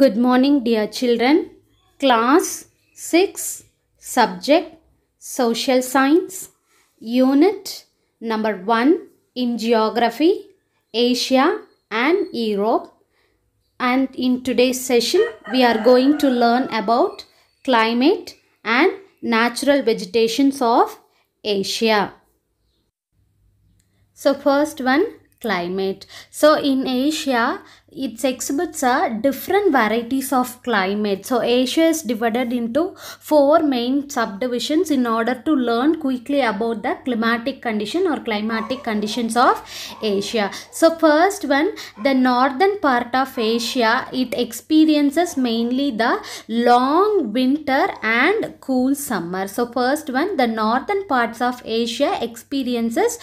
Good morning dear children. Class 6 Subject Social Science Unit number 1 in Geography Asia and Europe and in today's session we are going to learn about climate and natural vegetations of Asia. So first one climate. So in Asia, it exhibits a different varieties of climate. So Asia is divided into four main subdivisions in order to learn quickly about the climatic condition or climatic conditions of Asia. So first one, the northern part of Asia, it experiences mainly the long winter and cool summer. So first one, the northern parts of Asia experiences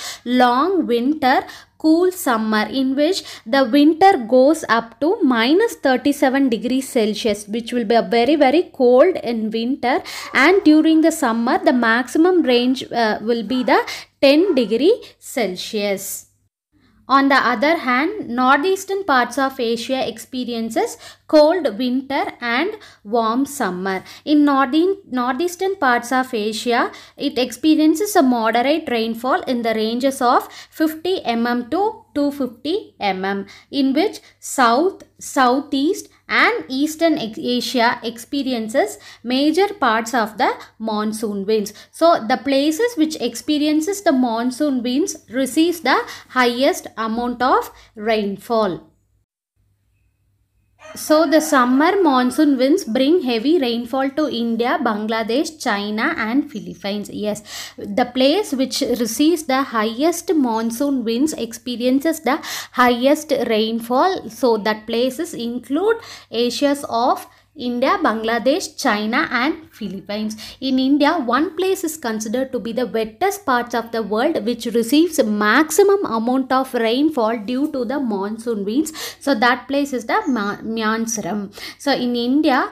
long winter cool summer in which the winter goes up to minus 37 degrees Celsius which will be a very very cold in winter and during the summer the maximum range uh, will be the 10 degree Celsius. On the other hand, northeastern parts of Asia experiences cold winter and warm summer. In northern, northeastern parts of Asia, it experiences a moderate rainfall in the ranges of 50 mm to 250 mm in which south, southeast and Eastern Asia experiences major parts of the monsoon winds. So the places which experiences the monsoon winds receives the highest amount of rainfall. So the summer monsoon winds bring heavy rainfall to India, Bangladesh, China and Philippines. Yes, the place which receives the highest monsoon winds experiences the highest rainfall. So that places include Asia's of India, Bangladesh, China and Philippines. In India, one place is considered to be the wettest parts of the world which receives maximum amount of rainfall due to the monsoon winds. So that place is the Ma Myansaram. So in India,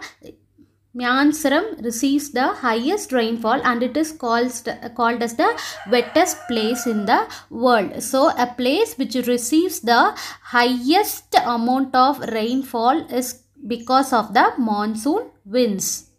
Myansaram receives the highest rainfall and it is called, called as the wettest place in the world. So a place which receives the highest amount of rainfall is because of the monsoon winds.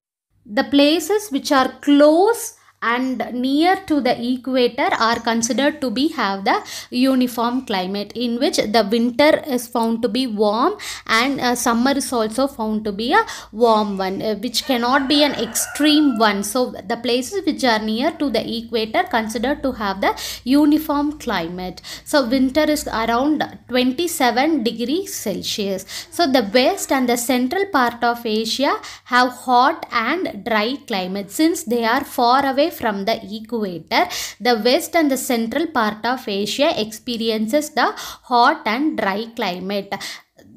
The places which are close and near to the equator are considered to be have the uniform climate in which the winter is found to be warm and uh, summer is also found to be a warm one uh, which cannot be an extreme one so the places which are near to the equator considered to have the uniform climate so winter is around 27 degrees celsius so the west and the central part of asia have hot and dry climate since they are far away from the equator, the west and the central part of Asia experiences the hot and dry climate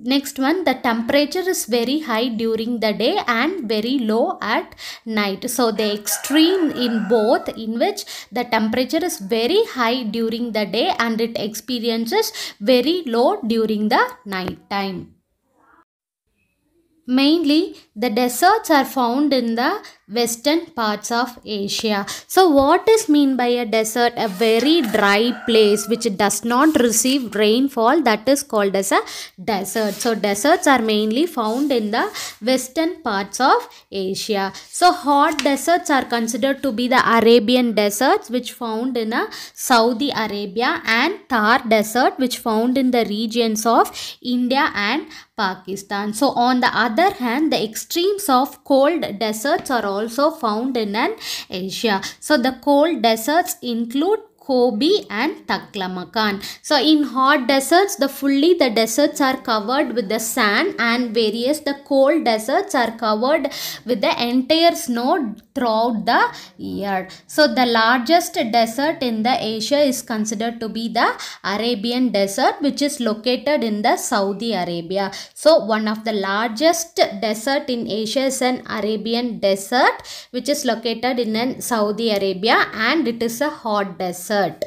next one the temperature is very high during the day and very low at night so the extreme in both in which the temperature is very high during the day and it experiences very low during the night time mainly the deserts are found in the western parts of Asia. So what is mean by a desert? A very dry place which does not receive rainfall that is called as a desert. So deserts are mainly found in the western parts of Asia. So hot deserts are considered to be the Arabian deserts which found in a Saudi Arabia and Thar desert which found in the regions of India and Pakistan. So on the other hand the extremes of cold deserts are also also found in an Asia. So the cold deserts include Kobe and Taklamakan. So in hot deserts, the fully the deserts are covered with the sand and various the cold deserts are covered with the entire snow throughout the year. So the largest desert in the Asia is considered to be the Arabian desert which is located in the Saudi Arabia. So one of the largest desert in Asia is an Arabian desert which is located in Saudi Arabia and it is a hot desert.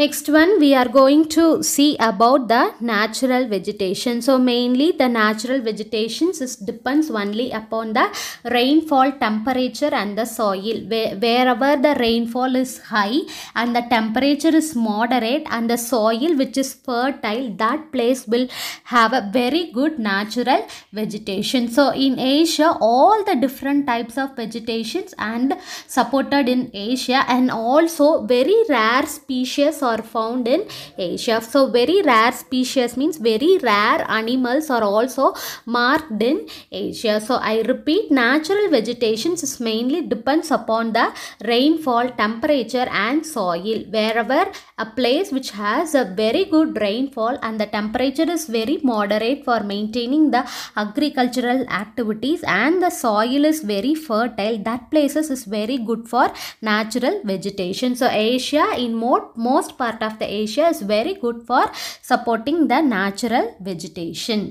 Next one we are going to see about the natural vegetation. So mainly the natural vegetation depends only upon the rainfall temperature and the soil. wherever the rainfall is high and the temperature is moderate and the soil which is fertile that place will have a very good natural vegetation. So in Asia all the different types of vegetations and supported in Asia and also very rare species are found in Asia. So very rare species means very rare animals are also marked in Asia. So I repeat natural vegetation is mainly depends upon the rainfall, temperature and soil. Wherever a place which has a very good rainfall and the temperature is very moderate for maintaining the agricultural activities and the soil is very fertile that places is very good for natural vegetation. So Asia in most most part of the Asia is very good for supporting the natural vegetation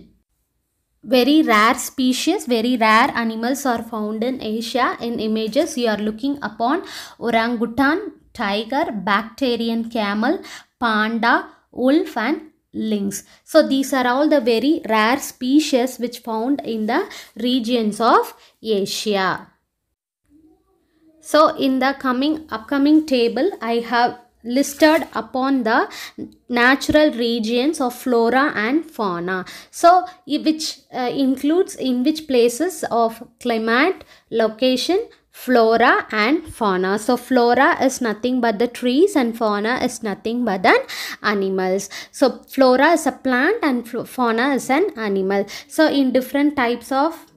very rare species very rare animals are found in asia in images you are looking upon orangutan tiger bacterian camel panda wolf and lynx so these are all the very rare species which found in the regions of asia so in the coming upcoming table i have listed upon the natural regions of flora and fauna so which uh, includes in which places of climate location flora and fauna so flora is nothing but the trees and fauna is nothing but an animals so flora is a plant and fauna is an animal so in different types of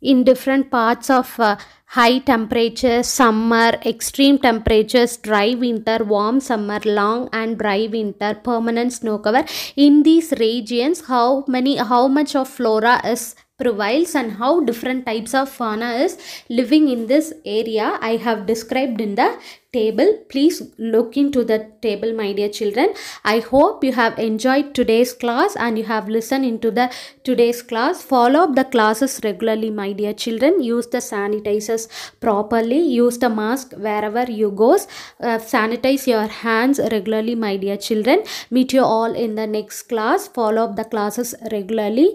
in different parts of uh, high temperatures, summer, extreme temperatures, dry winter, warm summer, long and dry winter, permanent snow cover. In these regions, how many, how much of flora is prevails and how different types of fauna is living in this area I have described in the table please look into the table my dear children i hope you have enjoyed today's class and you have listened into the today's class follow up the classes regularly my dear children use the sanitizers properly use the mask wherever you goes uh, sanitize your hands regularly my dear children meet you all in the next class follow up the classes regularly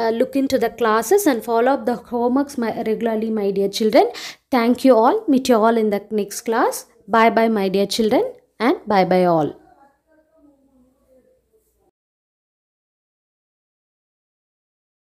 uh, look into the classes and follow up the homeworks my, regularly my dear children Thank you all. Meet you all in the next class. Bye bye, my dear children, and bye bye all.